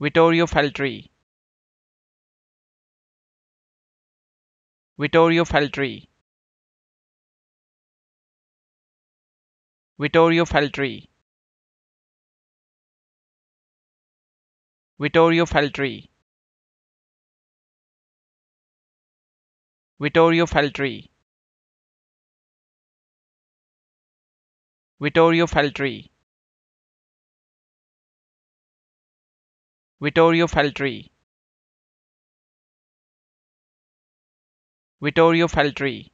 Vittorio Feltri Vittorio Feltri Vittorio Feltri Vittorio Feltri Vittorio Feltri Vittorio Feltri Vittorio Feltri. Vittorio Feltri.